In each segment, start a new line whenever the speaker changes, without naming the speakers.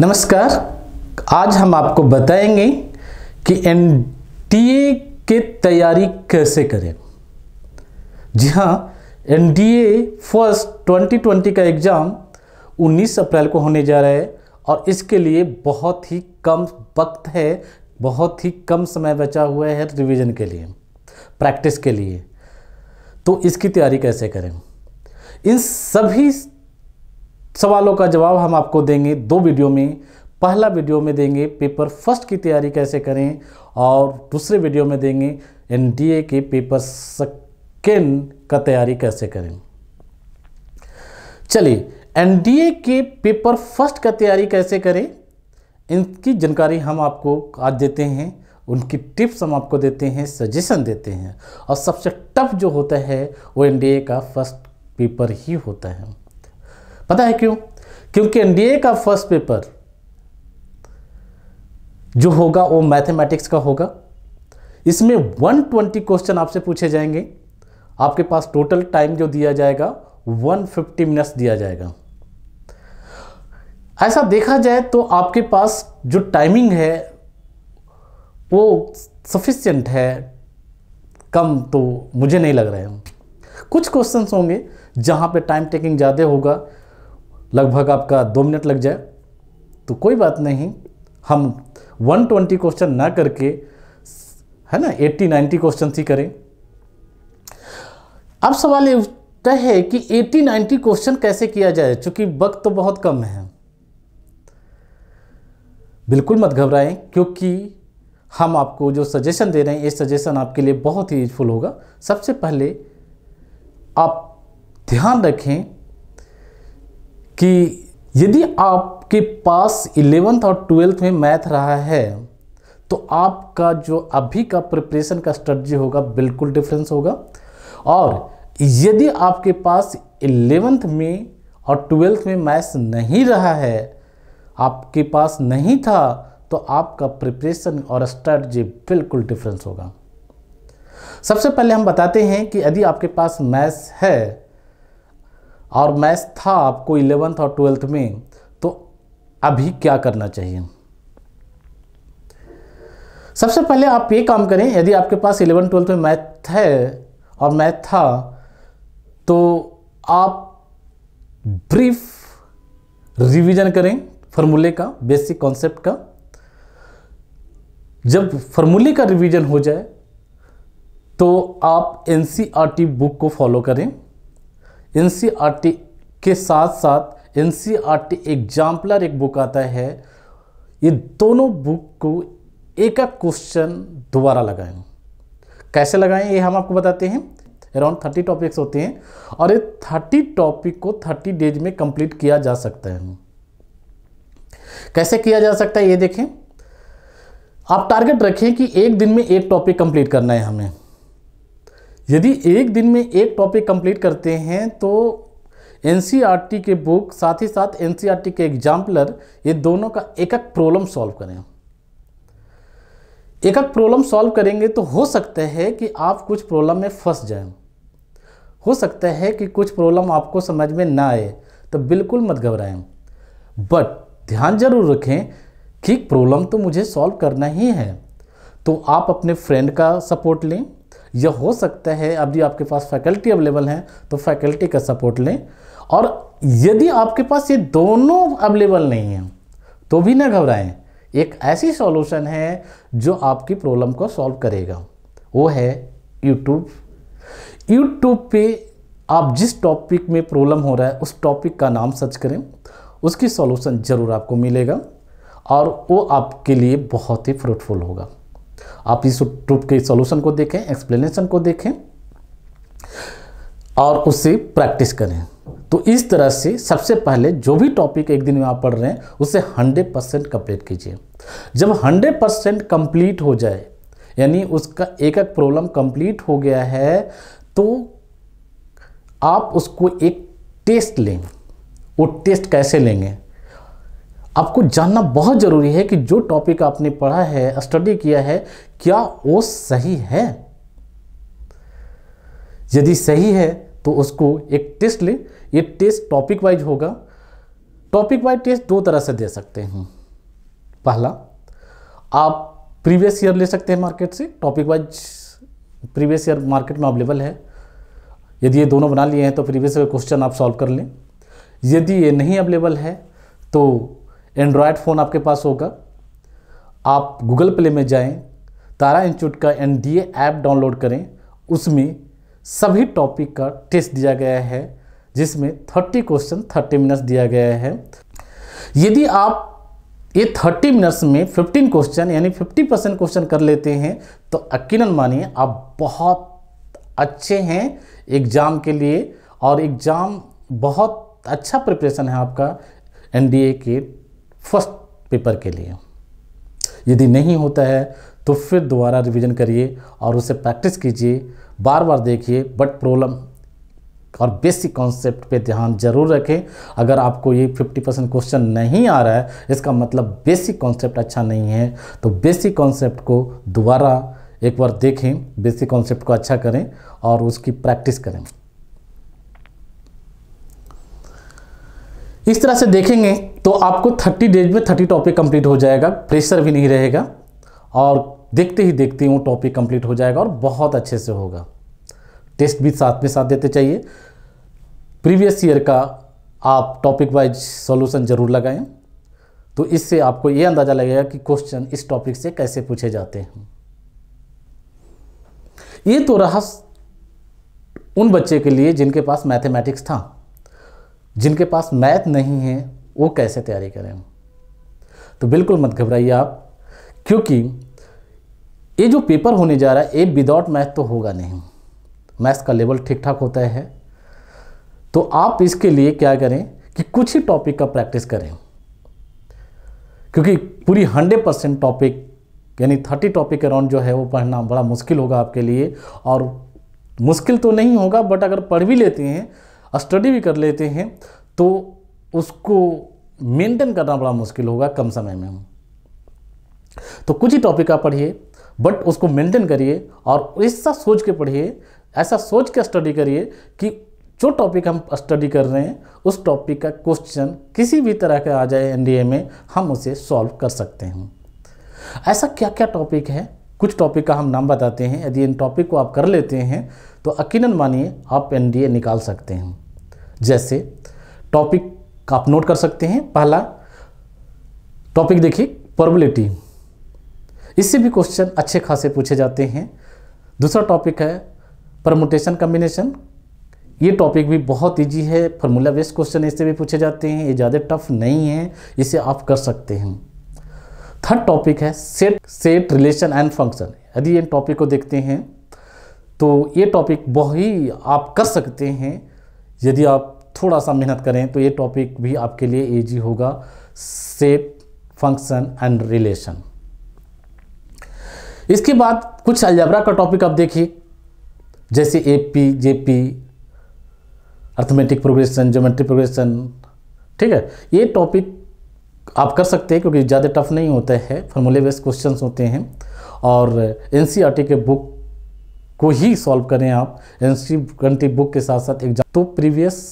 नमस्कार आज हम आपको बताएंगे कि एन ए के तैयारी कैसे करें जी हाँ N D A first twenty twenty का एग्ज़ाम 19 अप्रैल को होने जा रहा है और इसके लिए बहुत ही कम वक्त है बहुत ही कम समय बचा हुआ है रिवीजन के लिए प्रैक्टिस के लिए तो इसकी तैयारी कैसे करें इन सभी सवालों का जवाब हम आपको देंगे दो वीडियो में पहला वीडियो में देंगे पेपर फर्स्ट की तैयारी कैसे करें और दूसरे वीडियो में देंगे एनडीए के पेपर सेकेंड का तैयारी कैसे करें चलिए एनडीए के पेपर फर्स्ट का तैयारी कैसे करें इनकी जानकारी हम आपको आज देते हैं उनकी टिप्स हम आपको देते हैं सजेशन देते हैं और सबसे टफ जो होता है वो एनडीए का फर्स्ट पेपर ही होता है पता है क्यों क्योंकि एनडीए का फर्स्ट पेपर जो होगा वो मैथमेटिक्स का होगा इसमें 120 क्वेश्चन आपसे पूछे जाएंगे आपके पास टोटल टाइम जो दिया जाएगा 150 मिनट्स दिया जाएगा ऐसा देखा जाए तो आपके पास जो टाइमिंग है वो सफिशियंट है कम तो मुझे नहीं लग रहे हैं कुछ क्वेश्चंस होंगे जहां पे टाइम टेकिंग ज़्यादा होगा लगभग आपका दो मिनट लग जाए तो कोई बात नहीं हम 120 क्वेश्चन ना करके है ना 80 90 क्वेश्चन ही करें अब सवाल ये उठता है कि 80 90 क्वेश्चन कैसे किया जाए चूंकि वक्त तो बहुत कम है बिल्कुल मत घबराएं क्योंकि हम आपको जो सजेशन दे रहे हैं ये सजेशन आपके लिए बहुत ही यूजफुल होगा सबसे पहले आप ध्यान रखें कि यदि आपके पास इलेवेंथ और ट्वेल्थ में मैथ रहा है तो आपका जो अभी का प्रिपरेशन का स्ट्रेटजी होगा बिल्कुल डिफरेंस होगा और यदि आपके पास इलेवेंथ में और ट्वेल्थ में मैथ्स नहीं रहा है आपके पास नहीं था तो आपका प्रिपरेशन और स्ट्रेटजी बिल्कुल डिफरेंस होगा सबसे पहले हम बताते हैं कि यदि आपके पास मैथ्स है और मैथ्स था आपको इलेवेंथ और ट्वेल्थ में तो अभी क्या करना चाहिए सबसे पहले आप ये काम करें यदि आपके पास इलेवन ट्वेल्थ में मैथ है और मैथ था तो आप ब्रीफ रिवीजन करें फॉर्मूले का बेसिक कॉन्सेप्ट का जब फॉर्मूले का रिवीजन हो जाए तो आप एन बुक e को फॉलो करें एन के साथ साथ एन एग्जाम्पलर एक बुक आता है ये दोनों बुक को एक एक क्वेश्चन दोबारा लगाएं कैसे लगाएं ये हम आपको बताते हैं अराउंड थर्टी टॉपिक्स होते हैं और ये थर्टी टॉपिक को थर्टी डेज में कंप्लीट किया जा सकता है कैसे किया जा सकता है ये देखें आप टारगेट रखें कि एक दिन में एक टॉपिक कंप्लीट करना है हमें यदि एक दिन में एक टॉपिक कंप्लीट करते हैं तो एन e के बुक साथ ही साथ एन e के एग्जाम्पलर ये दोनों का एक एक प्रॉब्लम सॉल्व करें एक एक प्रॉब्लम सॉल्व करेंगे तो हो सकता है कि आप कुछ प्रॉब्लम में फंस जाएं हो सकता है कि कुछ प्रॉब्लम आपको समझ में ना आए तो बिल्कुल मत घबराएं बट ध्यान जरूर रखें कि प्रॉब्लम तो मुझे सॉल्व करना ही है तो आप अपने फ्रेंड का सपोर्ट लें यह हो सकता है अब आपके पास फैकल्टी अवेलेबल हैं तो फैकल्टी का सपोर्ट लें और यदि आपके पास ये दोनों अवेलेबल नहीं हैं तो भी ना घबराएं एक ऐसी सॉल्यूशन है जो आपकी प्रॉब्लम को सॉल्व करेगा वो है यूट्यूब यूट्यूब पे आप जिस टॉपिक में प्रॉब्लम हो रहा है उस टॉपिक का नाम सर्च करें उसकी सॉल्यूशन ज़रूर आपको मिलेगा और वो आपके लिए बहुत ही फ्रूटफुल होगा आप इस ट्रूप के सॉल्यूशन को देखें एक्सप्लेनेशन को देखें और उससे प्रैक्टिस करें तो इस तरह से सबसे पहले जो भी टॉपिक एक दिन में आप पढ़ रहे हैं उसे 100 परसेंट कंप्लीट कीजिए जब 100 परसेंट कंप्लीट हो जाए यानी उसका एक एक प्रॉब्लम कंप्लीट हो गया है तो आप उसको एक टेस्ट लें वो टेस्ट कैसे लेंगे आपको जानना बहुत ज़रूरी है कि जो टॉपिक आपने पढ़ा है स्टडी किया है क्या वो सही है यदि सही है तो उसको एक टेस्ट ले ये टेस्ट टॉपिक वाइज होगा टॉपिक वाइज टेस्ट दो तरह से दे सकते हैं पहला आप प्रीवियस ईयर ले सकते हैं मार्केट से topic wise previous year market में अवेलेबल है यदि ये दोनों बना लिए हैं तो प्रीवियस ईयर क्वेश्चन आप सॉल्व कर लें यदि ये नहीं अवेलेबल है तो एंड्रॉयड फ़ोन आपके पास होगा आप गूगल प्ले में जाएं तारा इंस्टीट्यूट का एन डी ऐप डाउनलोड करें उसमें सभी टॉपिक का टेस्ट दिया गया है जिसमें 30 क्वेश्चन 30 मिनट्स दिया गया है यदि आप ये 30 मिनट्स में 15 क्वेश्चन यानी 50 परसेंट क्वेश्चन कर लेते हैं तो यकीन मानिए आप बहुत अच्छे हैं एग्ज़ाम के लिए और एग्ज़ाम बहुत अच्छा प्रिपरेशन है आपका एनडीए के फर्स्ट पेपर के लिए यदि नहीं होता है तो फिर दोबारा रिवीजन करिए और उसे प्रैक्टिस कीजिए बार बार देखिए बट प्रॉब्लम और बेसिक कॉन्सेप्ट पे ध्यान जरूर रखें अगर आपको ये 50 परसेंट क्वेश्चन नहीं आ रहा है इसका मतलब बेसिक कॉन्सेप्ट अच्छा नहीं है तो बेसिक कॉन्सेप्ट को दोबारा एक बार देखें बेसिक कॉन्सेप्ट को अच्छा करें और उसकी प्रैक्टिस करें इस तरह से देखेंगे तो आपको 30 डेज में 30 टॉपिक कंप्लीट हो जाएगा प्रेशर भी नहीं रहेगा और देखते ही देखते वो टॉपिक कंप्लीट हो जाएगा और बहुत अच्छे से होगा टेस्ट भी साथ में साथ देते चाहिए प्रीवियस ईयर का आप टॉपिक वाइज सॉल्यूशन ज़रूर लगाएं तो इससे आपको ये अंदाज़ा लगेगा कि क्वेश्चन इस टॉपिक से कैसे पूछे जाते हैं ये तो रहा उन बच्चे के लिए जिनके पास मैथमेटिक्स था जिनके पास मैथ नहीं है वो कैसे तैयारी करें तो बिल्कुल मत घबराइए आप क्योंकि ये जो पेपर होने जा रहा है ये विदाउट मैथ तो होगा नहीं मैथ्स का लेवल ठीक ठाक होता है तो आप इसके लिए क्या करें कि कुछ ही टॉपिक का प्रैक्टिस करें क्योंकि पूरी हंड्रेड परसेंट टॉपिक यानी थर्टी टॉपिक अराउंड जो है वो पढ़ना बड़ा मुश्किल होगा आपके लिए और मुश्किल तो नहीं होगा बट अगर पढ़ भी लेते हैं स्टडी भी कर लेते हैं तो उसको मेंटेन करना बड़ा मुश्किल होगा कम समय में तो कुछ ही टॉपिक आप पढ़िए बट उसको मेंटेन करिए और ऐसा सोच के पढ़िए ऐसा सोच के स्टडी करिए कि जो टॉपिक हम स्टडी कर रहे हैं उस टॉपिक का क्वेश्चन किसी भी तरह का आ जाए एनडीए में हम उसे सॉल्व कर सकते हैं ऐसा क्या क्या टॉपिक है कुछ टॉपिक का हम नाम बताते हैं यदि इन टॉपिक को आप कर लेते हैं तो यकीन मानिए आप एनडीए निकाल सकते हैं जैसे टॉपिक आप नोट कर सकते हैं पहला टॉपिक देखिए प्रोबेबिलिटी इससे भी क्वेश्चन अच्छे खासे पूछे जाते हैं दूसरा टॉपिक है परमोटेशन कम्बिनेशन ये टॉपिक भी बहुत ईजी है फार्मूला बेस्ड क्वेश्चन इससे भी पूछे जाते हैं ये ज़्यादा टफ नहीं है इसे आप कर सकते हैं थर्ड टॉपिक है set set relation and function यदि इन टॉपिक को देखते हैं तो ये टॉपिक बहुत ही आप कर सकते हैं यदि आप थोड़ा सा मेहनत करें तो ये टॉपिक भी आपके लिए ईजी होगा सेप फंक्शन एंड रिलेशन इसके बाद कुछ अलजबरा का टॉपिक आप देखिए जैसे A P G P arithmetic progression geometric progression ठीक है ये टॉपिक आप कर सकते हैं क्योंकि ज़्यादा टफ नहीं होता है फॉर्मूले बेस्ड क्वेश्चंस होते हैं और एन e के बुक को ही सॉल्व करें आप एन सी बुक के साथ साथ एग्जाम तो प्रीवियस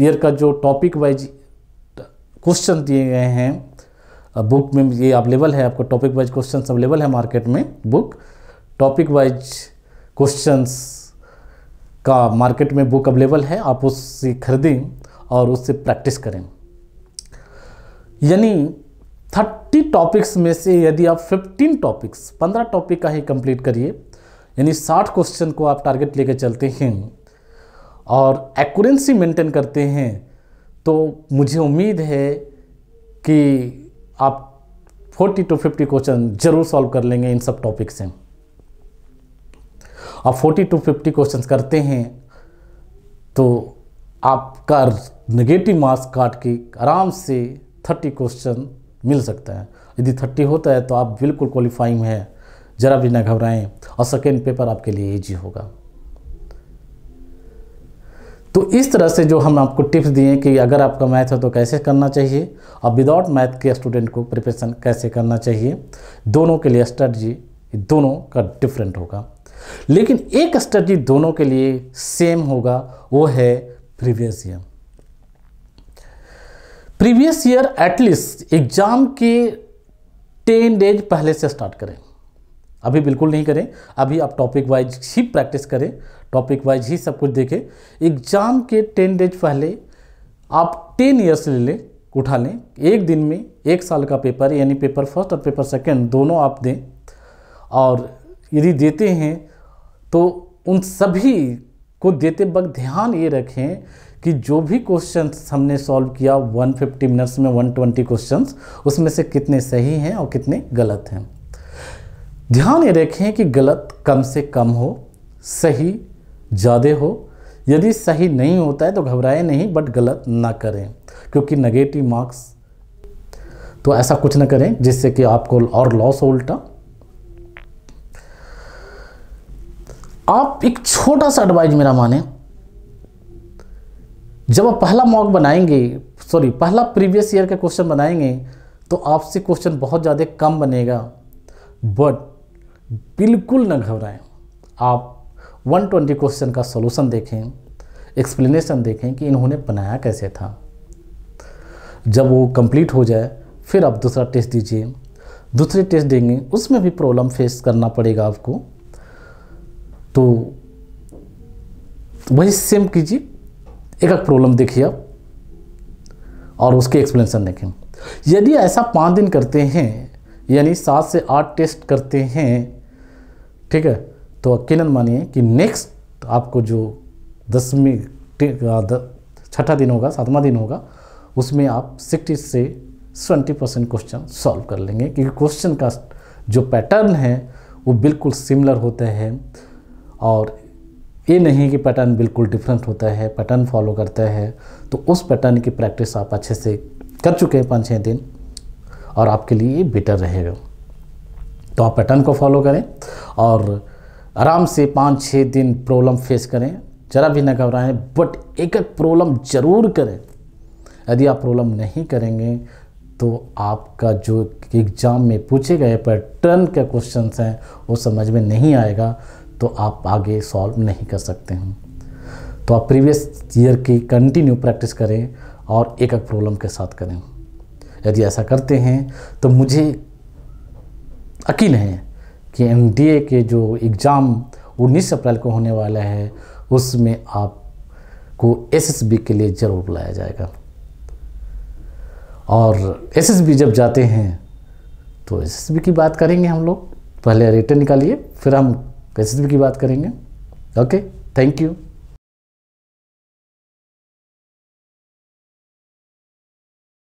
ईयर का जो टॉपिक वाइज क्वेश्चन दिए गए हैं बुक में ये अवेलेबल है आपको टॉपिक वाइज क्वेश्चन अवेलेबल है मार्केट में बुक टॉपिक वाइज क्वेश्चंस का मार्केट में बुक अवेलेबल है आप उससे खरीदें और उससे प्रैक्टिस करें यानी थर्टी टॉपिक्स में से यदि आप फिफ्टीन टॉपिक्स पंद्रह टॉपिक का ही कंप्लीट करिए यानी साठ क्वेश्चन को आप टारगेट लेकर चलते हैं और एक्यूरेंसी मेंटेन करते हैं तो मुझे उम्मीद है कि आप 40 टू 50 क्वेश्चन जरूर सॉल्व कर लेंगे इन सब टॉपिक से आप 40 टू 50 क्वेश्चन करते हैं तो आपका नेगेटिव मार्क्स काट के आराम से 30 क्वेश्चन मिल सकता है यदि 30 होता है तो आप बिल्कुल क्वालिफाइंग है ज़रा भी ना घबराएं और सेकेंड पेपर आपके लिए ईजी होगा तो इस तरह से जो हम आपको टिप्स दिए कि अगर आपका मैथ है तो कैसे करना चाहिए और विदाउट मैथ के स्टूडेंट को प्रिपरेशन कैसे करना चाहिए दोनों के लिए स्ट्रेटजी दोनों का डिफरेंट होगा लेकिन एक स्ट्रेटजी दोनों के लिए सेम होगा वो है previous year previous year at least exam के टेन डेज पहले से स्टार्ट करें अभी बिल्कुल नहीं करें अभी आप टॉपिक वाइज ही प्रैक्टिस करें टॉपिक वाइज ही सब कुछ देखें एग्ज़ाम के टेन डेज पहले आप टेन ईयर्स ले लें उठा लें एक दिन में एक साल का पेपर यानी पेपर फर्स्ट और पेपर सेकेंड दोनों आप दें और यदि देते हैं तो उन सभी को देते वक्त ध्यान ये रखें कि जो भी क्वेश्चन हमने सॉल्व किया 150 मिनट्स में 120 क्वेश्चंस उसमें से कितने सही हैं और कितने गलत हैं ध्यान ये रखें कि गलत कम से कम हो सही ज़्यादा हो यदि सही नहीं होता है तो घबराए नहीं बट गलत ना करें क्योंकि नेगेटिव मार्क्स तो ऐसा कुछ ना करें जिससे कि आपको और लॉस हो उल्टा आप एक छोटा सा एडवाइज मेरा माने जब आप पहला मॉक बनाएंगे सॉरी पहला प्रीवियस ईयर का क्वेश्चन बनाएंगे तो आपसे क्वेश्चन बहुत ज़्यादा कम बनेगा बट बिल्कुल ना घबराएं आप 120 क्वेश्चन का सोल्यूशन देखें एक्सप्लेनेशन देखें कि इन्होंने बनाया कैसे था जब वो कंप्लीट हो जाए फिर आप दूसरा टेस्ट दीजिए दूसरे टेस्ट देंगे उसमें भी प्रॉब्लम फेस करना पड़ेगा आपको तो वही सेम कीजिए एक एक प्रॉब्लम देखिए आप और उसके एक्सप्लेनेशन देखें यदि ऐसा पाँच दिन करते हैं यानी सात से आठ टेस्ट करते हैं ठीक है तो यकीन मानिए कि नेक्स्ट आपको जो दसवीं छठा दिन होगा सातवां दिन होगा उसमें आप सिक्सटी से सेवेंटी परसेंट क्वेश्चन सॉल्व कर लेंगे क्योंकि क्वेश्चन का जो पैटर्न है वो बिल्कुल सिमिलर होते हैं और ये नहीं कि पैटर्न बिल्कुल डिफरेंट होता है पैटर्न फॉलो करता है तो उस पैटर्न की प्रैक्टिस आप अच्छे से कर चुके हैं पाँच छः दिन और आपके लिए ये बेटर रहेगा तो आप पैटर्न को फॉलो करें और आराम से पाँच छः दिन प्रॉब्लम फेस करें ज़रा भी ना घबराएं बट एक एक प्रॉब्लम ज़रूर करें यदि आप प्रॉब्लम नहीं करेंगे तो आपका जो एग्ज़ाम में पूछे गए पैटर्न के क्वेश्चन हैं वो समझ में नहीं आएगा तो आप आगे सॉल्व नहीं कर सकते हैं तो आप प्रीवियस ईयर की कंटिन्यू प्रैक्टिस करें और एक एक प्रॉब्लम के साथ करें यदि ऐसा करते हैं तो मुझे यकीन है कि एम के जो एग्ज़ाम 19 अप्रैल को होने वाला है उसमें आपको एस के लिए ज़रूर बुलाया जाएगा और एस जब जाते हैं तो एस की बात करेंगे हम लोग पहले रिटर्न निकालिए फिर हम एस की बात करेंगे ओके थैंक यू